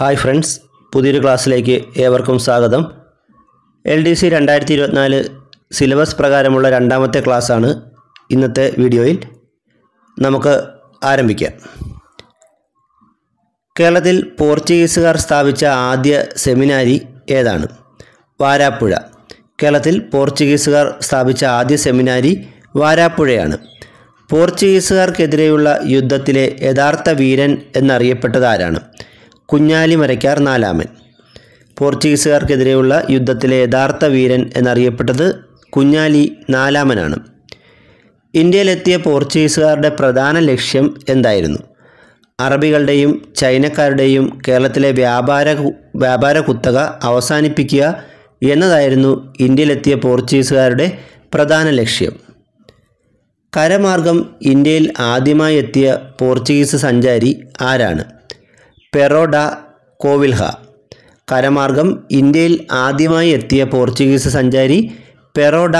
hi friends പുതിയൊരു ക്ലാസ്സിലേക്ക് ഏവർക്കും സ്വാഗതം എൽ ഡി സി രണ്ടായിരത്തി ഇരുപത്തിനാല് സിലബസ് പ്രകാരമുള്ള രണ്ടാമത്തെ ക്ലാസ്സാണ് ഇന്നത്തെ വീഡിയോയിൽ നമുക്ക് ആരംഭിക്കാം കേരളത്തിൽ പോർച്ചുഗീസുകാർ സ്ഥാപിച്ച ആദ്യ സെമിനാരി ഏതാണ് വാരാപ്പുഴ കേരളത്തിൽ പോർച്ചുഗീസുകാർ സ്ഥാപിച്ച ആദ്യ സെമിനാരി വാരാപ്പുഴയാണ് പോർച്ചുഗീസുകാർക്കെതിരെയുള്ള യുദ്ധത്തിലെ യഥാർത്ഥ വീരൻ എന്നറിയപ്പെട്ടത് ആരാണ് കുഞ്ഞാലിമരയ്ക്കാർ നാലാമൻ പോർച്ചുഗീസുകാർക്കെതിരെയുള്ള യുദ്ധത്തിലെ യഥാർത്ഥ വീരൻ എന്നറിയപ്പെട്ടത് കുഞ്ഞാലി നാലാമനാണ് ഇന്ത്യയിലെത്തിയ പോർച്ചുഗീസുകാരുടെ പ്രധാന ലക്ഷ്യം എന്തായിരുന്നു അറബികളുടെയും ചൈനക്കാരുടെയും കേരളത്തിലെ വ്യാപാര വ്യാപാര കുത്തക അവസാനിപ്പിക്കുക എന്നതായിരുന്നു ഇന്ത്യയിലെത്തിയ പോർച്ചുഗീസുകാരുടെ പ്രധാന ലക്ഷ്യം കരമാർഗം ഇന്ത്യയിൽ ആദ്യമായി എത്തിയ പോർച്ചുഗീസ് സഞ്ചാരി ആരാണ് പെറോഡ കോവിൽഹ കരമാർഗം ഇന്ത്യയിൽ ആദ്യമായി എത്തിയ പോർച്ചുഗീസ് സഞ്ചാരി പെറോഡ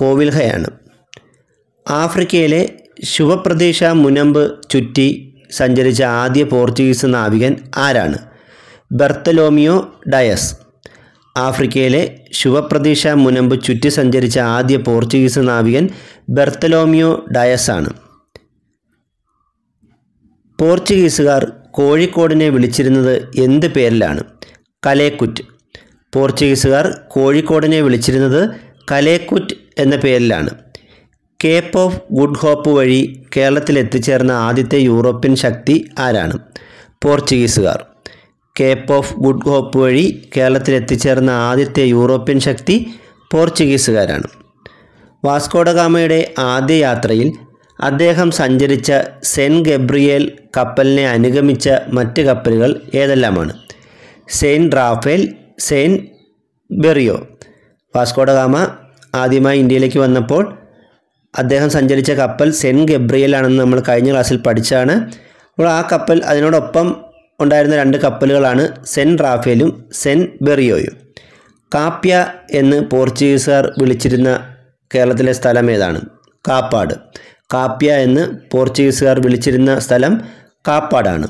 കോവിൽഹയാണ് ആഫ്രിക്കയിലെ ശുഭപ്രതീക്ഷ മുനമ്പ് ചുറ്റി സഞ്ചരിച്ച ആദ്യ പോർച്ചുഗീസ് നാവികൻ ആരാണ് ബർത്തലോമിയോ ഡയസ് ആഫ്രിക്കയിലെ ശുഭപ്രതീക്ഷ മുനമ്പ് ചുറ്റി സഞ്ചരിച്ച ആദ്യ പോർച്ചുഗീസ് നാവികൻ ബർത്തലോമിയോ ഡയസ് ആണ് പോർച്ചുഗീസുകാർ കോഴിക്കോടിനെ വിളിച്ചിരുന്നത് എന്ത് പേരിലാണ് കലേക്കുറ്റ് പോർച്ചുഗീസുകാർ കോഴിക്കോടിനെ വിളിച്ചിരുന്നത് കലേക്കുറ്റ് എന്ന പേരിലാണ് കേപ്പ് ഓഫ് ഗുഡ് ഹോപ്പ് വഴി കേരളത്തിൽ എത്തിച്ചേർന്ന ആദ്യത്തെ യൂറോപ്യൻ ശക്തി ആരാണ് പോർച്ചുഗീസുകാർ കേപ്പ് ഓഫ് ഗുഡ് ഹോപ്പ് വഴി കേരളത്തിൽ എത്തിച്ചേർന്ന ആദ്യത്തെ യൂറോപ്യൻ ശക്തി പോർച്ചുഗീസുകാരാണ് വാസ്കോഡഗാമയുടെ ആദ്യ യാത്രയിൽ അദ്ദേഹം സഞ്ചരിച്ച സെൻറ്റ് ഗബ്രിയേൽ കപ്പലിനെ അനുഗമിച്ച മറ്റ് കപ്പലുകൾ ഏതെല്ലാമാണ് Saint Raphael Saint Berrio Vasco da Gama ആദ്യമായി ഇന്ത്യയിലേക്ക് വന്നപ്പോൾ അദ്ദേഹം സഞ്ചരിച്ച കപ്പൽ സെൻറ്റ് ഗബ്രിയേൽ ആണെന്ന് നമ്മൾ കഴിഞ്ഞ ക്ലാസ്സിൽ പഠിച്ചാണ് അപ്പോൾ ആ കപ്പൽ അതിനോടൊപ്പം ഉണ്ടായിരുന്ന രണ്ട് കപ്പലുകളാണ് സെൻറ്റ് റാഫേലും സെൻറ്റ് ബെറിയോയും കാപ്യ എന്ന് പോർച്ചുഗീസുകാർ വിളിച്ചിരുന്ന കേരളത്തിലെ സ്ഥലം ഏതാണ് കാപ്പാട് കാപ്പ്യ എന്ന് പോർച്ചുഗീസുകാർ വിളിച്ചിരുന്ന സ്ഥലം കാപ്പാടാണ്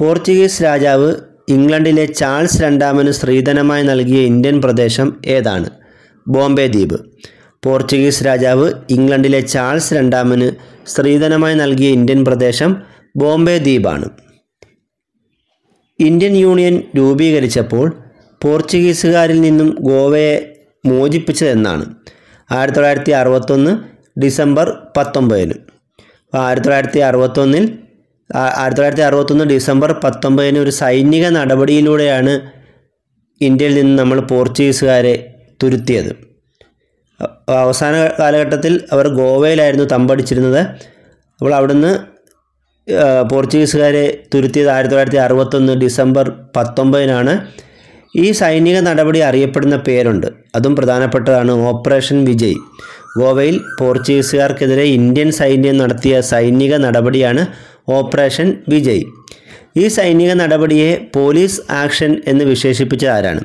പോർച്ചുഗീസ് രാജാവ് ഇംഗ്ലണ്ടിലെ ചാൾസ് രണ്ടാമന് സ്ത്രീധനമായി നൽകിയ ഇന്ത്യൻ പ്രദേശം ഏതാണ് ബോംബെ ദ്വീപ് പോർച്ചുഗീസ് രാജാവ് ഇംഗ്ലണ്ടിലെ ചാൾസ് രണ്ടാമന് സ്ത്രീധനമായി നൽകിയ ഇന്ത്യൻ പ്രദേശം ബോംബെ ദ്വീപാണ് ഇന്ത്യൻ യൂണിയൻ രൂപീകരിച്ചപ്പോൾ പോർച്ചുഗീസുകാരിൽ നിന്നും ഗോവയെ മോചിപ്പിച്ചതെന്നാണ് ആയിരത്തി തൊള്ളായിരത്തി അറുപത്തൊന്ന് ഡിസംബർ പത്തൊമ്പതിന് ആയിരത്തി തൊള്ളായിരത്തി അറുപത്തൊന്നിൽ ആയിരത്തി തൊള്ളായിരത്തി അറുപത്തൊന്ന് ഡിസംബർ പത്തൊമ്പതിന് ഒരു സൈനിക നടപടിയിലൂടെയാണ് ഇന്ത്യയിൽ നിന്ന് നമ്മൾ പോർച്ചുഗീസുകാരെ തുരുത്തിയത് അവസാന കാലഘട്ടത്തിൽ അവർ ഗോവയിലായിരുന്നു തമ്പടിച്ചിരുന്നത് അപ്പോൾ അവിടുന്ന് പോർച്ചുഗീസുകാരെ തുരുത്തിയത് ആയിരത്തി തൊള്ളായിരത്തി അറുപത്തൊന്ന് ഡിസംബർ പത്തൊമ്പതിനാണ് ഈ സൈനിക നടപടി അറിയപ്പെടുന്ന പേരുണ്ട് അതും പ്രധാനപ്പെട്ടതാണ് ഓപ്പറേഷൻ വിജയ് ഗോവയിൽ പോർച്ചുഗീസുകാർക്കെതിരെ ഇന്ത്യൻ സൈന്യം നടത്തിയ സൈനിക നടപടിയാണ് ഓപ്പറേഷൻ വിജയ് ഈ സൈനിക നടപടിയെ പോലീസ് ആക്ഷൻ എന്ന് വിശേഷിപ്പിച്ച ആരാണ്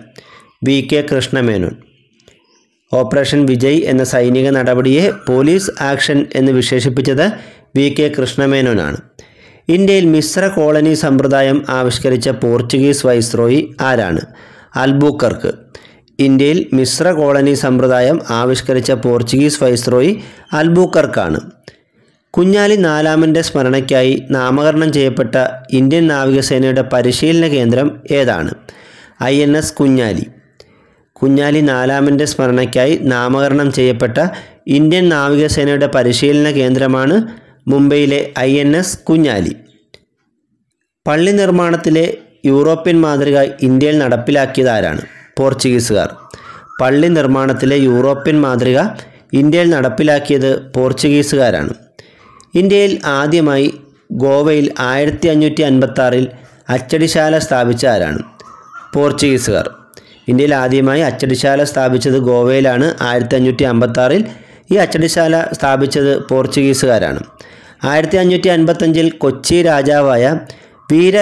V K Krishna Menon operation Vijay എന്ന സൈനിക നടപടിയെ പോലീസ് ആക്ഷൻ എന്ന് വിശേഷിപ്പിച്ചത് വി കെ കൃഷ്ണമേനോനാണ് ഇന്ത്യയിൽ മിശ്ര കോളനി സമ്പ്രദായം ആവിഷ്കരിച്ച പോർച്ചുഗീസ് വൈസ്രോയി ആരാണ് അൽബൂക്കർക്ക് ഇന്ത്യയിൽ മിശ്ര കോളനി സമ്പ്രദായം ആവിഷ്കരിച്ച പോർച്ചുഗീസ് വൈസ്രോയി അൽബൂക്കർക്കാണ് കുഞ്ഞാലി നാലാമൻ്റെ സ്മരണയ്ക്കായി നാമകരണം ചെയ്യപ്പെട്ട ഇന്ത്യൻ നാവികസേനയുടെ പരിശീലന കേന്ദ്രം ഏതാണ് I N S Kunjali Kunjali നാലാമൻ്റെ സ്മരണയ്ക്കായി നാമകരണം ചെയ്യപ്പെട്ട ഇന്ത്യൻ നാവികസേനയുടെ പരിശീലന കേന്ദ്രമാണ് മുംബൈയിലെ ഐ എൻ എസ് കുഞ്ഞാലി പള്ളി നിർമ്മാണത്തിലെ യൂറോപ്യൻ മാതൃക ഇന്ത്യയിൽ നടപ്പിലാക്കിയതാരാണ് പോർച്ചുഗീസുകാർ പള്ളി നിർമ്മാണത്തിലെ യൂറോപ്യൻ മാതൃക ഇന്ത്യയിൽ നടപ്പിലാക്കിയത് പോർച്ചുഗീസുകാരാണ് ഇന്ത്യയിൽ ആദ്യമായി ഗോവയിൽ ആയിരത്തി അഞ്ഞൂറ്റി അൻപത്തി അച്ചടിശാല സ്ഥാപിച്ച ആരാണ് പോർച്ചുഗീസുകാർ ഇന്ത്യയിൽ ആദ്യമായി അച്ചടിശാല സ്ഥാപിച്ചത് ഗോവയിലാണ് ആയിരത്തി അഞ്ഞൂറ്റി അമ്പത്താറിൽ ഈ അച്ചടിശാല സ്ഥാപിച്ചത് പോർച്ചുഗീസുകാരാണ് ആയിരത്തി അഞ്ഞൂറ്റി അൻപത്തഞ്ചിൽ കൊച്ചി രാജാവായ വീര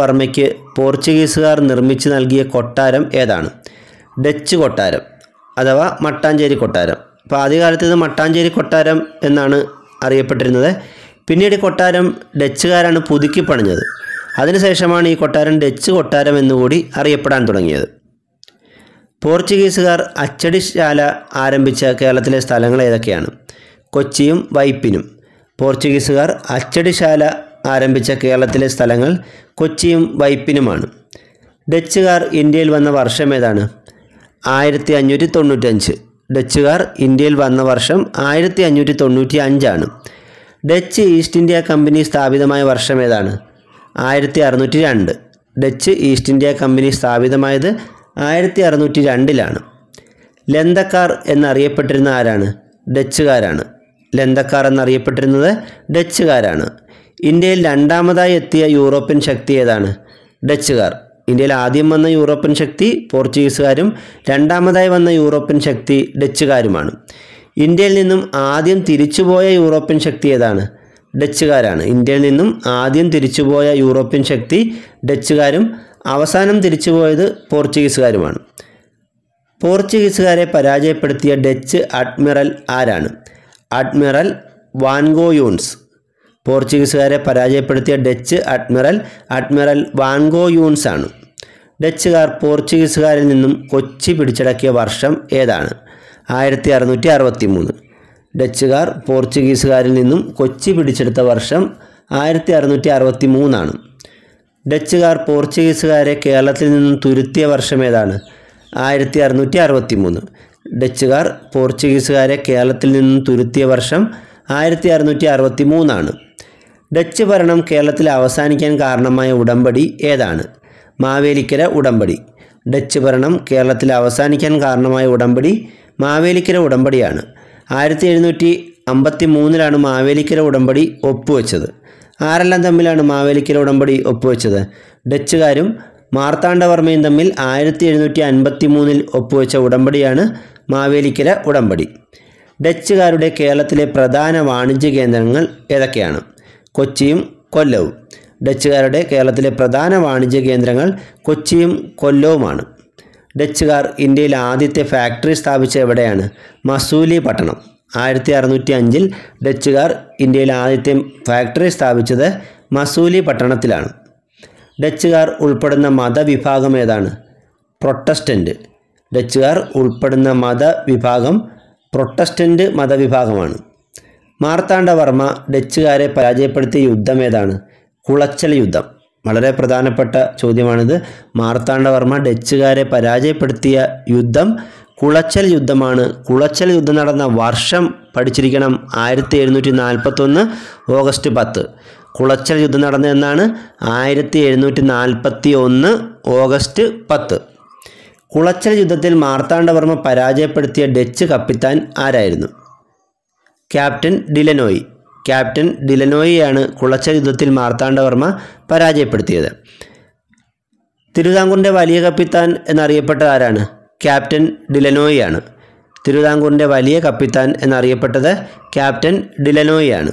വർമ്മയ്ക്ക് പോർച്ചുഗീസുകാർ നിർമ്മിച്ചു നൽകിയ കൊട്ടാരം ഏതാണ് ഡച്ച് കൊട്ടാരം അഥവാ മട്ടാഞ്ചേരി കൊട്ടാരം അപ്പോൾ ആദ്യകാലത്ത് ഇത് മട്ടാഞ്ചേരി കൊട്ടാരം എന്നാണ് അറിയപ്പെട്ടിരുന്നത് പിന്നീട് കൊട്ടാരം ഡച്ചുകാരാണ് പുതുക്കി പണിഞ്ഞത് അതിനുശേഷമാണ് ഈ കൊട്ടാരം ഡച്ച് കൊട്ടാരം എന്നുകൂടി അറിയപ്പെടാൻ തുടങ്ങിയത് പോർച്ചുഗീസുകാർ അച്ചടിശാല ആരംഭിച്ച കേരളത്തിലെ സ്ഥലങ്ങൾ ഏതൊക്കെയാണ് കൊച്ചിയും വൈപ്പിനും പോർച്ചുഗീസുകാർ അച്ചടിശാല ആരംഭിച്ച കേരളത്തിലെ സ്ഥലങ്ങൾ കൊച്ചിയും വൈപ്പിനുമാണ് ഡച്ചുകാർ ഇന്ത്യയിൽ വന്ന വർഷം ഏതാണ് ആയിരത്തി അഞ്ഞൂറ്റി തൊണ്ണൂറ്റഞ്ച് ഡച്ചുകാർ ഇന്ത്യയിൽ വന്ന വർഷം ആയിരത്തി അഞ്ഞൂറ്റി തൊണ്ണൂറ്റി അഞ്ചാണ് ഡച്ച് ഈസ്റ്റ് ഇന്ത്യ കമ്പനി സ്ഥാപിതമായ വർഷം ഏതാണ് ആയിരത്തി അറുന്നൂറ്റി രണ്ട് ഡച്ച് ഈസ്റ്റ് ഇന്ത്യ കമ്പനി സ്ഥാപിതമായത് ആയിരത്തി അറുന്നൂറ്റി രണ്ടിലാണ് ലന്തക്കാർ എന്നറിയപ്പെട്ടിരുന്ന ആരാണ് ഡച്ചുകാരാണ് ലന്തക്കാർ എന്നറിയപ്പെട്ടിരുന്നത് ഡച്ചുകാരാണ് ഇന്ത്യയിൽ രണ്ടാമതായി എത്തിയ യൂറോപ്യൻ ശക്തി ഏതാണ് ഡച്ചുകാർ ഇന്ത്യയിൽ ആദ്യം വന്ന യൂറോപ്യൻ ശക്തി പോർച്ചുഗീസുകാരും രണ്ടാമതായി വന്ന യൂറോപ്യൻ ശക്തി ഡച്ചുകാരുമാണ് ഇന്ത്യയിൽ നിന്നും ആദ്യം തിരിച്ചുപോയ യൂറോപ്യൻ ശക്തി ഏതാണ് ഡച്ചുകാരാണ് ഇന്ത്യയിൽ നിന്നും ആദ്യം തിരിച്ചുപോയ യൂറോപ്യൻ ശക്തി ഡച്ചുകാരും അവസാനം തിരിച്ചുപോയത് പോർച്ചുഗീസുകാരുമാണ് പോർച്ചുഗീസുകാരെ പരാജയപ്പെടുത്തിയ ഡച്ച് അഡ്മിറൽ ആരാണ് അഡ്മിറൽ വാൻഗോയൂൺസ് പോർച്ചുഗീസുകാരെ പരാജയപ്പെടുത്തിയ ഡച്ച് അഡ്മിറൽ അഡ്മിറൽ വാൻഗോയൂൺസ് ആണ് ഡച്ചുകാർ പോർച്ചുഗീസുകാരിൽ നിന്നും കൊച്ചി പിടിച്ചടക്കിയ വർഷം ഏതാണ് ആയിരത്തി അറുന്നൂറ്റി അറുപത്തി മൂന്ന് ഡച്ചുകാർ പോർച്ചുഗീസുകാരിൽ നിന്നും കൊച്ചി പിടിച്ചെടുത്ത വർഷം ആയിരത്തി അറുന്നൂറ്റി അറുപത്തി മൂന്നാണ് ഡച്ചുകാർ പോർച്ചുഗീസുകാരെ കേരളത്തിൽ നിന്നും തുരുത്തിയ വർഷം ഏതാണ് ആയിരത്തി അറുന്നൂറ്റി അറുപത്തി മൂന്ന് ഡച്ചുകാർ പോർച്ചുഗീസുകാരെ കേരളത്തിൽ നിന്നും തുരുത്തിയ വർഷം ആയിരത്തി അറുന്നൂറ്റി അറുപത്തി മൂന്നാണ് ഡച്ച് ഭരണം കേരളത്തിൽ അവസാനിക്കാൻ കാരണമായ ഉടമ്പടി ഏതാണ് മാവേലിക്കര ഉടമ്പടി ഡച്ച് ഭരണം കേരളത്തിൽ അവസാനിക്കാൻ കാരണമായ ഉടമ്പടി മാവേലിക്കര ഉടമ്പടിയാണ് ആയിരത്തി എഴുന്നൂറ്റി അമ്പത്തി മൂന്നിലാണ് മാവേലിക്കര ഉടമ്പടി ഒപ്പുവെച്ചത് ആരെല്ലാം തമ്മിലാണ് മാവേലിക്കര ഉടമ്പടി ഒപ്പുവെച്ചത് ഡച്ചുകാരും മാർത്താണ്ഡവർമ്മയും തമ്മിൽ ആയിരത്തി എഴുന്നൂറ്റി അൻപത്തി മൂന്നിൽ ഒപ്പുവെച്ച ഉടമ്പടിയാണ് മാവേലിക്കര ഉടമ്പടി ഡച്ചുകാരുടെ കേരളത്തിലെ പ്രധാന വാണിജ്യ കേന്ദ്രങ്ങൾ ഏതൊക്കെയാണ് കൊച്ചിയും കൊല്ലവും ഡച്ചുകാരുടെ കേരളത്തിലെ പ്രധാന വാണിജ്യ കേന്ദ്രങ്ങൾ കൊച്ചിയും കൊല്ലവുമാണ് ഡച്ചുകാർ ഇന്ത്യയിൽ ആദ്യത്തെ ഫാക്ടറി സ്ഥാപിച്ച എവിടെയാണ് മസൂലി പട്ടണം ആയിരത്തി അറുന്നൂറ്റി അഞ്ചിൽ ഡച്ചുകാർ ഇന്ത്യയിൽ ആദ്യത്തെ ഫാക്ടറി സ്ഥാപിച്ചത് മസൂലി പട്ടണത്തിലാണ് ഡച്ചുകാർ ഉൾപ്പെടുന്ന മതവിഭാഗം ഏതാണ് പ്രൊട്ടസ്റ്റൻ്റ് ഡച്ചുകാർ ഉൾപ്പെടുന്ന മതവിഭാഗം പ്രൊട്ടസ്റ്റൻ്റ് മതവിഭാഗമാണ് മാർത്താണ്ഡവർമ്മ ഡച്ചുകാരെ പരാജയപ്പെടുത്തിയ യുദ്ധം ഏതാണ് കുളച്ചൽ യുദ്ധം വളരെ പ്രധാനപ്പെട്ട ചോദ്യമാണിത് മാർത്താണ്ഡവർമ്മ ഡച്ചുകാരെ പരാജയപ്പെടുത്തിയ യുദ്ധം കുളച്ചൽ യുദ്ധമാണ് കുളച്ചൽ യുദ്ധം നടന്ന വർഷം പഠിച്ചിരിക്കണം ആയിരത്തി എഴുന്നൂറ്റി നാൽപ്പത്തൊന്ന് ഓഗസ്റ്റ് പത്ത് കുളച്ചൽ യുദ്ധം നടന്നതെന്നാണ് ആയിരത്തി എഴുന്നൂറ്റി നാൽപ്പത്തി ഒന്ന് ഓഗസ്റ്റ് പത്ത് കുളച്ചൽ യുദ്ധത്തിൽ മാർത്താണ്ഡവർമ്മ പരാജയപ്പെടുത്തിയ ഡച്ച് കപ്പിത്താൻ ആരായിരുന്നു ക്യാപ്റ്റൻ ഡിലനോയി ക്യാപ്റ്റൻ ഡിലനോയിയാണ് കുളച്ച യുദ്ധത്തിൽ മാർത്താണ്ഡവർമ്മ പരാജയപ്പെടുത്തിയത് തിരുവിതാംകൂറിൻ്റെ വലിയ കപ്പിത്താൻ എന്നറിയപ്പെട്ട ആരാണ് ക്യാപ്റ്റൻ ഡിലനോയിയാണ് തിരുവിതാംകൂറിൻ്റെ വലിയ കപ്പിത്താൻ എന്നറിയപ്പെട്ടത് ക്യാപ്റ്റൻ ഡിലനോയിയാണ്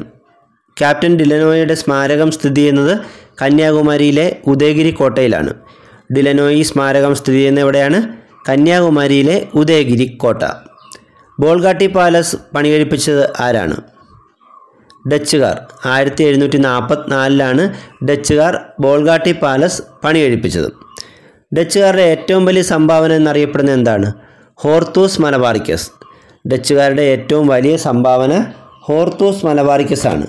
ക്യാപ്റ്റൻ ഡിലനോയിയുടെ സ്മാരകം സ്ഥിതി ചെയ്യുന്നത് കന്യാകുമാരിയിലെ ഉദയഗിരി കോട്ടയിലാണ് ഡിലനോയി സ്മാരകം സ്ഥിതി ചെയ്യുന്ന എവിടെയാണ് കന്യാകുമാരിയിലെ ഉദയഗിരി കോട്ട ബോൾഗാട്ടി പാലസ് പണികഴിപ്പിച്ചത് ആരാണ് ഡച്ചുകാർ ആയിരത്തി എഴുന്നൂറ്റി നാൽപ്പത്തിനാലിലാണ് ഡച്ചുകാർ ബോൾഗാട്ടി പാലസ് പണികഴിപ്പിച്ചത് ഡച്ചുകാരുടെ ഏറ്റവും വലിയ സംഭാവന എന്നറിയപ്പെടുന്നത് എന്താണ് ഹോർത്തൂസ് മലബാറിക്കസ് ഡച്ചുകാരുടെ ഏറ്റവും വലിയ സംഭാവന ഹോർത്തൂസ് മലബാറിക്കസ് ആണ്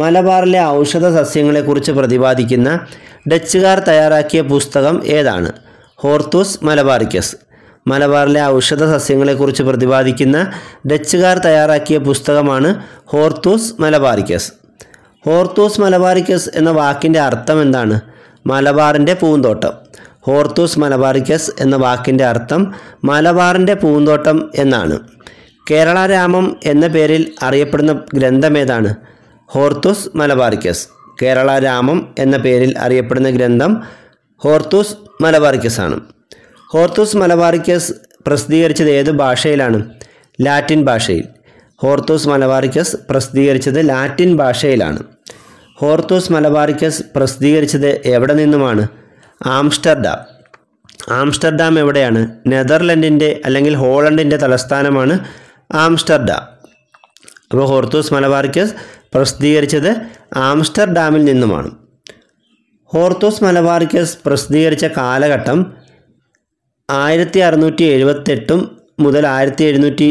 മലബാറിലെ ഔഷധ സസ്യങ്ങളെക്കുറിച്ച് പ്രതിപാദിക്കുന്ന ഡച്ചുകാർ തയ്യാറാക്കിയ പുസ്തകം ഏതാണ് ഹോർത്തൂസ് മലബാറിക്കസ് മലബാറിലെ ഔഷധ സസ്യങ്ങളെക്കുറിച്ച് പ്രതിപാദിക്കുന്ന ഡച്ചുകാർ തയ്യാറാക്കിയ പുസ്തകമാണ് ഹോർത്തൂസ് മലബാറിക്കസ് ഹോർത്തൂസ് മലബാറിക്കസ് എന്ന വാക്കിൻ്റെ അർത്ഥം എന്താണ് മലബാറിൻ്റെ പൂന്തോട്ടം ഹോർത്തൂസ് മലബാറിക്കസ് എന്ന വാക്കിൻ്റെ അർത്ഥം മലബാറിൻ്റെ പൂന്തോട്ടം എന്നാണ് കേരളരാമം എന്ന പേരിൽ അറിയപ്പെടുന്ന ഗ്രന്ഥം ഏതാണ് ഹോർത്തൂസ് മലബാറിക്കസ് കേരളരാമം എന്ന പേരിൽ അറിയപ്പെടുന്ന ഗ്രന്ഥം ഹോർത്തൂസ് മലബാറിക്കസ് ആണ് ഹോർത്തൂസ് മലബാറിക്കസ് പ്രസിദ്ധീകരിച്ചത് ഏത് ഭാഷയിലാണ് ലാറ്റിൻ ഭാഷയിൽ ഹോർത്തൂസ് മലബാറിക്കസ് പ്രസിദ്ധീകരിച്ചത് ലാറ്റിൻ ഭാഷയിലാണ് ഹോർത്തൂസ് മലബാറിക്കസ് പ്രസിദ്ധീകരിച്ചത് എവിടെ നിന്നുമാണ് ആംസ്റ്റർഡാം ആംസ്റ്റർഡാം എവിടെയാണ് നെതർലൻഡിൻ്റെ അല്ലെങ്കിൽ ഹോളണ്ടിൻ്റെ തലസ്ഥാനമാണ് ആംസ്റ്റർഡാം അപ്പോൾ ഹോർത്തൂസ് മലബാറിക്കസ് പ്രസിദ്ധീകരിച്ചത് ആംസ്റ്റർഡാമിൽ നിന്നുമാണ് ഹോർത്തൂസ് മലബാറിക്കസ് പ്രസിദ്ധീകരിച്ച കാലഘട്ടം ആയിരത്തി അറുന്നൂറ്റി എഴുപത്തെട്ടും മുതൽ ആയിരത്തി എഴുന്നൂറ്റി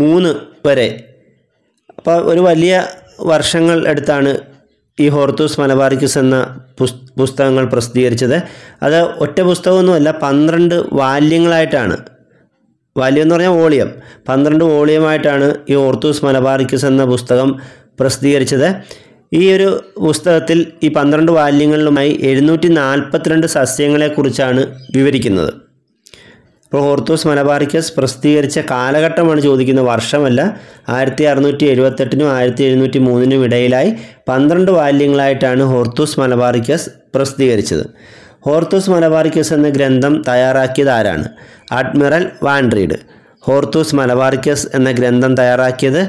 മൂന്ന് വരെ അപ്പോൾ ഒരു വലിയ വർഷങ്ങൾ എടുത്താണ് ഈ ഹോർത്തൂസ് മലബാറിക്കുസ് എന്ന പുസ്തകങ്ങൾ പ്രസിദ്ധീകരിച്ചത് അത് ഒറ്റ പുസ്തകമൊന്നുമല്ല പന്ത്രണ്ട് വാല്യങ്ങളായിട്ടാണ് വാല്യം എന്ന് പറഞ്ഞാൽ വോളിയം പന്ത്രണ്ട് വോളിയമായിട്ടാണ് ഈ ഓർത്തൂസ് മലബാറിക്കുസ് എന്ന പുസ്തകം പ്രസിദ്ധീകരിച്ചത് ഈ ഒരു പുസ്തകത്തിൽ ഈ പന്ത്രണ്ട് വാല്യങ്ങളിലുമായി എഴുന്നൂറ്റി നാൽപ്പത്തിരണ്ട് സസ്യങ്ങളെക്കുറിച്ചാണ് വിവരിക്കുന്നത് ഇപ്പോൾ ഹോർത്തോസ് മലബാറിക്കസ് പ്രസിദ്ധീകരിച്ച കാലഘട്ടമാണ് ചോദിക്കുന്ന വർഷമല്ല ആയിരത്തി അറുന്നൂറ്റി എഴുപത്തെട്ടിനും ആയിരത്തി എഴുന്നൂറ്റി മൂന്നിനും ഇടയിലായി പന്ത്രണ്ട് വാല്യങ്ങളായിട്ടാണ് ഹോർത്തോസ് മലബാറിക്കസ് പ്രസിദ്ധീകരിച്ചത് ഹോർത്തോസ് മലബാറിക്കസ് എന്ന ഗ്രന്ഥം തയ്യാറാക്കിയത് ആരാണ് അഡ്മിറൽ വാൻഡ്രീഡ് ഹോർത്തോസ് മലബാറിക്കസ് എന്ന ഗ്രന്ഥം തയ്യാറാക്കിയത്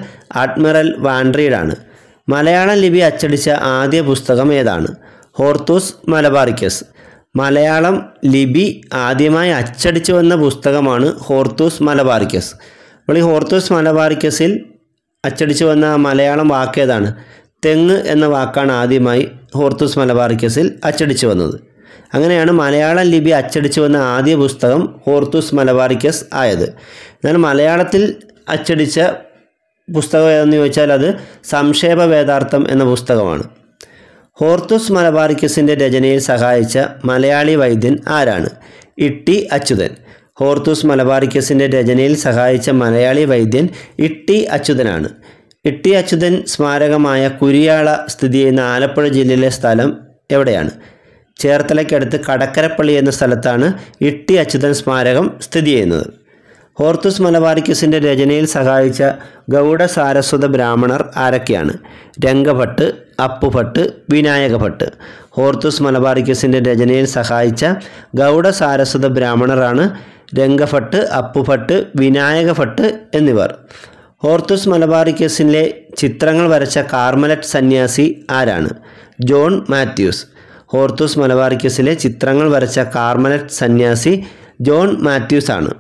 അഡ്മിറൽ വാൻഡ്രീഡാണ് മലയാളം ലിപി അച്ചടിച്ച ആദ്യ പുസ്തകം ഏതാണ് ഹോർത്തോസ് മലബാറിക്കസ് മലയാളം ലിപി ആദ്യമായി അച്ചടിച്ചു വന്ന പുസ്തകമാണ് ഹോർത്തൂസ് മലബാറിക്കസ് അപ്പോൾ ഈ ഹോർത്തൂസ് മലബാറിക്കസിൽ അച്ചടിച്ചു വന്ന മലയാളം വാക്കേതാണ് തെങ്ങ് എന്ന വാക്കാണ് ആദ്യമായി ഹോർത്തൂസ് മലബാറിക്കസിൽ അച്ചടിച്ചു വന്നത് അങ്ങനെയാണ് മലയാളം ലിപി അച്ചടിച്ചു വന്ന ആദ്യ പുസ്തകം ഹോർത്തൂസ് മലബാറിക്കസ് ആയത് എന്നാൽ മലയാളത്തിൽ അച്ചടിച്ച പുസ്തകം ഏതെന്ന് ചോദിച്ചാൽ അത് സംക്ഷേപ വേദാർത്ഥം എന്ന പുസ്തകമാണ് ഹോർത്തൂസ് മലബാറിക്കസിൻ്റെ രചനയിൽ സഹായിച്ച മലയാളി വൈദ്യൻ ആരാണ് ഇട്ടി അച്യുതൻ ഹോർത്തൂസ് മലബാറിക്കസിൻ്റെ രചനയിൽ സഹായിച്ച മലയാളി വൈദ്യൻ ഇട്ടി അച്യുതനാണ് ഇട്ടി അച്യുതൻ സ്മാരകമായ കുരിയാള സ്ഥിതി ചെയ്യുന്ന ആലപ്പുഴ ജില്ലയിലെ സ്ഥലം എവിടെയാണ് ചേർത്തലയ്ക്കടുത്ത് കടക്കരപ്പള്ളി എന്ന സ്ഥലത്താണ് ഇട്ടി അച്യുതൻ സ്മാരകം സ്ഥിതി ചെയ്യുന്നത് ഹോർത്തുസ് മലബാറിക്കസിൻ്റെ രചനയിൽ സഹായിച്ച ഗൗഡ സാരസ്വത ബ്രാഹ്മണർ ആരൊക്കെയാണ് രംഗഭട്ട് അപ്പുഭട്ട് വിനായകഭട്ട് ഹോർത്തൂസ് മലബാറിക്കസിൻ്റെ രചനയിൽ സഹായിച്ച ഗൗഡ സാരസ്വത ബ്രാഹ്മണറാണ് രംഗഭട്ട് അപ്പുഭട്ട് വിനായകഭട്ട് എന്നിവർ ഹോർത്തൂസ് മലബാറിക്കസിൻ്റെ ചിത്രങ്ങൾ വരച്ച കാർമലറ്റ് സന്യാസി ആരാണ് ജോൺ മാത്യൂസ് ഹോർത്തൂസ് മലബാറിക്കസിലെ ചിത്രങ്ങൾ വരച്ച കാർമലറ്റ് സന്യാസി ജോൺ മാത്യൂസ് ആണ്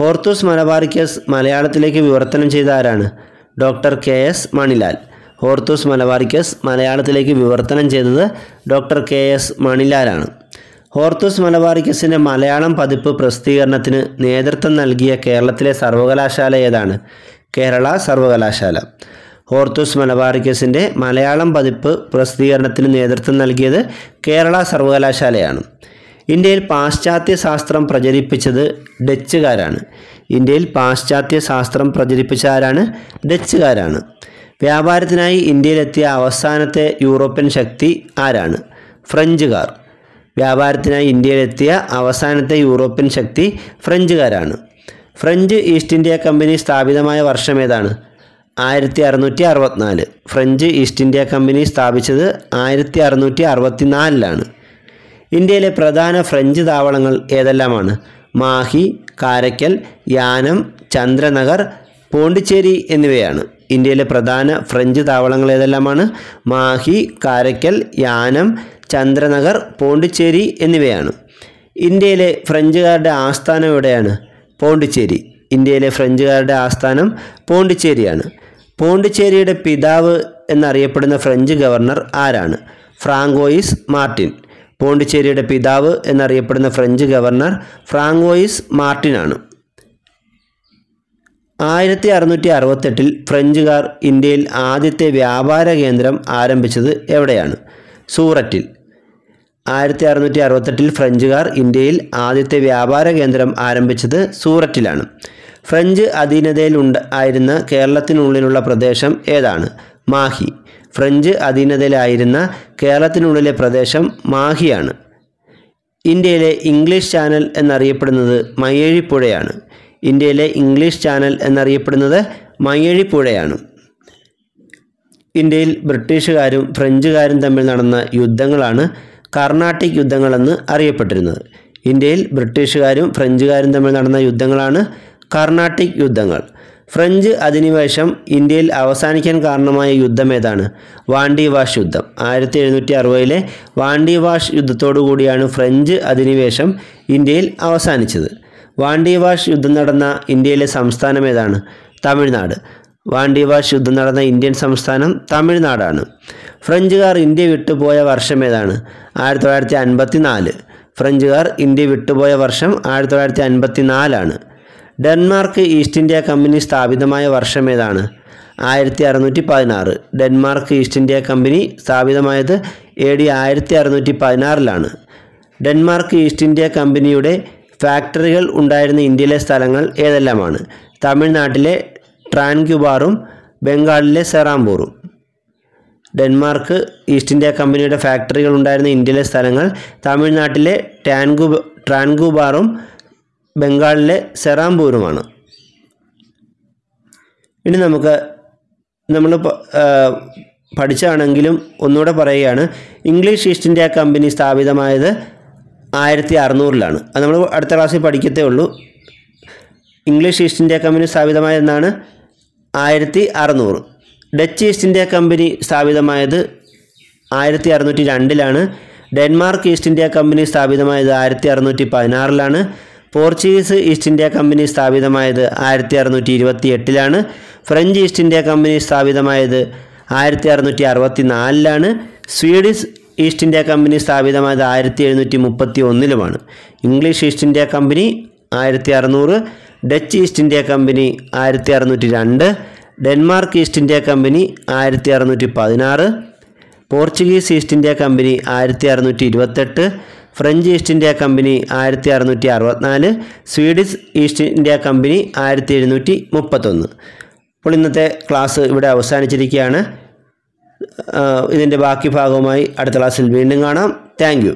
ഹോർത്തൂസ് മലബാറിക്കസ് മലയാളത്തിലേക്ക് വിവർത്തനം ചെയ്ത ആരാണ് doctor K S Manilal Hortus Malabaricus മലയാളത്തിലേക്ക് വിവർത്തനം ചെയ്തത് ഡോക്ടർ കെ എസ് മണിലാലാണ് ഹോർത്തൂസ് മലബാറിക്കസിൻ്റെ മലയാളം പതിപ്പ് പ്രസിദ്ധീകരണത്തിന് നേതൃത്വം നൽകിയ കേരളത്തിലെ സർവകലാശാല ഏതാണ് കേരള സർവകലാശാല ഹോർത്തൂസ് മലബാറിക്കസിൻ്റെ മലയാളം പതിപ്പ് പ്രസിദ്ധീകരണത്തിന് നേതൃത്വം നൽകിയത് കേരള സർവകലാശാലയാണ് ഇന്ത്യയിൽ പാശ്ചാത്യ ശാസ്ത്രം പ്രചരിപ്പിച്ചത് ഡച്ചുകാരാണ് ഇന്ത്യയിൽ പാശ്ചാത്യ ശാസ്ത്രം പ്രചരിപ്പിച്ച ആരാണ് ഡച്ചുകാരാണ് വ്യാപാരത്തിനായി ഇന്ത്യയിലെത്തിയ അവസാനത്തെ യൂറോപ്യൻ ശക്തി ആരാണ് ഫ്രഞ്ചുകാർ വ്യാപാരത്തിനായി ഇന്ത്യയിലെത്തിയ അവസാനത്തെ യൂറോപ്യൻ ശക്തി ഫ്രഞ്ചുകാരാണ് ഫ്രഞ്ച് ഈസ്റ്റ് ഇന്ത്യ കമ്പനി സ്ഥാപിതമായ വർഷം ഏതാണ് ആയിരത്തി അറുന്നൂറ്റി അറുപത്തിനാല് ഫ്രഞ്ച് ഈസ്റ്റ് ഇന്ത്യ കമ്പനി സ്ഥാപിച്ചത് ആയിരത്തി അറുന്നൂറ്റി അറുപത്തിനാലിലാണ് ഇന്ത്യയിലെ പ്രധാന ഫ്രഞ്ച് താവളങ്ങൾ ഏതെല്ലാമാണ് മാഹി കാരയ്ക്കൽ യാനം ചന്ദ്രനഗർ പോണ്ടിച്ചേരി എന്നിവയാണ് ഇന്ത്യയിലെ പ്രധാന ഫ്രഞ്ച് താവളങ്ങൾ ഏതെല്ലാമാണ് മാഹി കാരക്കൽ യാനം ചന്ദ്രനഗർ പോണ്ടിച്ചേരി എന്നിവയാണ് ഇന്ത്യയിലെ ഫ്രഞ്ചുകാരുടെ ആസ്ഥാനം എവിടെയാണ് പോണ്ടിച്ചേരി ഇന്ത്യയിലെ ഫ്രഞ്ചുകാരുടെ ആസ്ഥാനം പോണ്ടിച്ചേരിയാണ് പോണ്ടിച്ചേരിയുടെ പിതാവ് എന്നറിയപ്പെടുന്ന ഫ്രഞ്ച് ഗവർണർ ആരാണ് ഫ്രാങ്കോയിസ് മാർട്ടിൻ പോണ്ടിച്ചേരിയുടെ പിതാവ് എന്നറിയപ്പെടുന്ന ഫ്രഞ്ച് ഗവർണർ ഫ്രാങ്കോയിസ് മാർട്ടിനാണ് ആയിരത്തി അറുന്നൂറ്റി അറുപത്തെട്ടിൽ ഫ്രഞ്ചുകാർ ഇന്ത്യയിൽ ആദ്യത്തെ വ്യാപാര കേന്ദ്രം ആരംഭിച്ചത് എവിടെയാണ് സൂററ്റിൽ ആയിരത്തി അറുന്നൂറ്റി അറുപത്തെട്ടിൽ ഫ്രഞ്ചുകാർ ഇന്ത്യയിൽ ആദ്യത്തെ വ്യാപാര കേന്ദ്രം ആരംഭിച്ചത് സൂററ്റിലാണ് ഫ്രഞ്ച് അധീനതയിൽ ഉണ്ട് ആയിരുന്ന കേരളത്തിനുള്ളിലുള്ള പ്രദേശം ഏതാണ് മാഹി ഫ്രഞ്ച് അധീനതയിലായിരുന്ന കേരളത്തിനുള്ളിലെ പ്രദേശം മാഹിയാണ് ഇന്ത്യയിലെ ഇംഗ്ലീഷ് ചാനൽ എന്നറിയപ്പെടുന്നത് മയ്യഴിപ്പുഴയാണ് ഇന്ത്യയിലെ ഇംഗ്ലീഷ് ചാനൽ എന്നറിയപ്പെടുന്നത് മയ്യഴിപ്പുഴയാണ് ഇന്ത്യയിൽ ബ്രിട്ടീഷുകാരും ഫ്രഞ്ചുകാരും തമ്മിൽ നടന്ന യുദ്ധങ്ങളാണ് കർണാട്ടിക് യുദ്ധങ്ങളെന്ന് അറിയപ്പെട്ടിരുന്നത് ഇന്ത്യയിൽ ബ്രിട്ടീഷുകാരും ഫ്രഞ്ചുകാരും തമ്മിൽ നടന്ന യുദ്ധങ്ങളാണ് കർണാട്ടിക് യുദ്ധങ്ങൾ ഫ്രഞ്ച് അധിനിവേശം ഇന്ത്യയിൽ അവസാനിക്കാൻ കാരണമായ യുദ്ധം ഏതാണ് വാണ്ടിവാഷ് യുദ്ധം ആയിരത്തി എഴുന്നൂറ്റി അറുപതിലെ വാണ്ടിവാഷ് യുദ്ധത്തോടു കൂടിയാണ് ഫ്രഞ്ച് അധിനിവേശം ഇന്ത്യയിൽ അവസാനിച്ചത് വാണ്ടിവാഷ് യുദ്ധം നടന്ന ഇന്ത്യയിലെ സംസ്ഥാനം ഏതാണ് തമിഴ്നാട് വാണ്ടിവാഷ് യുദ്ധം നടന്ന ഇന്ത്യൻ സംസ്ഥാനം തമിഴ്നാടാണ് ഫ്രഞ്ചുകാർ ഇന്ത്യ വിട്ടുപോയ വർഷം ഏതാണ് ആയിരത്തി തൊള്ളായിരത്തി അൻപത്തി നാല് ഫ്രഞ്ചുകാർ ഇന്ത്യ വിട്ടുപോയ വർഷം ആയിരത്തി തൊള്ളായിരത്തി അൻപത്തി നാലാണ് ഡെൻമാർക്ക് ഈസ്റ്റ് ഇന്ത്യ കമ്പനി സ്ഥാപിതമായ വർഷം ഏതാണ് ആയിരത്തി അറുന്നൂറ്റി പതിനാറ് ഡെൻമാർക്ക് ഈസ്റ്റ് ഇന്ത്യ കമ്പനി സ്ഥാപിതമായത് എ ഡി ആയിരത്തി അറുന്നൂറ്റി പതിനാറിലാണ് ഡെൻമാർക്ക് ഈസ്റ്റ് ഇന്ത്യ കമ്പനിയുടെ ഫാക്ടറികൾ ഉണ്ടായിരുന്ന ഇന്ത്യയിലെ സ്ഥലങ്ങൾ ഏതെല്ലാമാണ് തമിഴ്നാട്ടിലെ ട്രാൻക്യുബാറും ബംഗാളിലെ സെറാംപൂറും ഡെൻമാർക്ക് ഈസ്റ്റ് ഇന്ത്യ കമ്പനിയുടെ ഫാക്ടറികൾ ഉണ്ടായിരുന്ന ഇന്ത്യയിലെ സ്ഥലങ്ങൾ തമിഴ്നാട്ടിലെ ടാൻഗു ട്രാൻഗുബാറും ബംഗാളിലെ സെറാംപൂരുമാണ് ഇനി നമുക്ക് നമ്മൾ പഠിച്ചാണെങ്കിലും ഒന്നുകൂടെ പറയുകയാണ് ഇംഗ്ലീഷ് ഈസ്റ്റ് ഇന്ത്യ കമ്പനി സ്ഥാപിതമായത് ആയിരത്തി അറുന്നൂറിലാണ് അത് നമ്മൾ അടുത്ത ക്ലാസ്സിൽ പഠിക്കത്തേ ഉള്ളൂ ഇംഗ്ലീഷ് ഈസ്റ്റ് ഇന്ത്യ കമ്പനി സ്ഥാപിതമായതെന്നാണ് ആയിരത്തി അറുന്നൂറ് ഡച്ച് ഈസ്റ്റ് ഇന്ത്യ കമ്പനി സ്ഥാപിതമായത് ആയിരത്തി അറുന്നൂറ്റി രണ്ടിലാണ് ഡെൻമാർക്ക് ഈസ്റ്റ് ഇന്ത്യ കമ്പനി സ്ഥാപിതമായത് ആയിരത്തി അറുന്നൂറ്റി പതിനാറിലാണ് പോർച്ചുഗീസ് ഈസ്റ്റ് ഇന്ത്യ കമ്പനി സ്ഥാപിതമായത് ആയിരത്തി അറുന്നൂറ്റി ഇരുപത്തി എട്ടിലാണ് ഫ്രഞ്ച് ഈസ്റ്റ് ഇന്ത്യ കമ്പനി സ്ഥാപിതമായത് ആയിരത്തി അറുന്നൂറ്റി അറുപത്തി നാലിലാണ് സ്വീഡിഷ് ഈസ്റ്റ് ഇന്ത്യ കമ്പനി സ്ഥാപിതമായത് ആയിരത്തി എഴുന്നൂറ്റി മുപ്പത്തി ഒന്നിലുമാണ് ഇംഗ്ലീഷ് ഈസ്റ്റ് ഇന്ത്യ കമ്പനി ആയിരത്തി അറുന്നൂറ് ഡച്ച് ഈസ്റ്റ് ഇന്ത്യ കമ്പനി ആയിരത്തി അറുന്നൂറ്റി രണ്ട് ഡെൻമാർക്ക് ഈസ്റ്റ് ഇന്ത്യ കമ്പനി ആയിരത്തി അറുന്നൂറ്റി പതിനാറ് പോർച്ചുഗീസ് ഈസ്റ്റ് ഇന്ത്യ കമ്പനി ആയിരത്തി അറുന്നൂറ്റി ഇരുപത്തെട്ട് ഫ്രഞ്ച് ഈസ്റ്റ് ഇന്ത്യ കമ്പനി ആയിരത്തി അറുന്നൂറ്റി അറുപത്തിനാല് സ്വീഡിഷ് ഈസ്റ്റ് ഇന്ത്യ കമ്പനി ആയിരത്തി എഴുന്നൂറ്റി മുപ്പത്തൊന്ന് അപ്പോൾ ഇന്നത്തെ ക്ലാസ് ഇവിടെ അവസാനിച്ചിരിക്കുകയാണ് ഇതിൻ്റെ ബാക്കി ഭാഗവുമായി അടുത്ത ക്ലാസ്സിൽ വീണ്ടും കാണാം താങ്ക്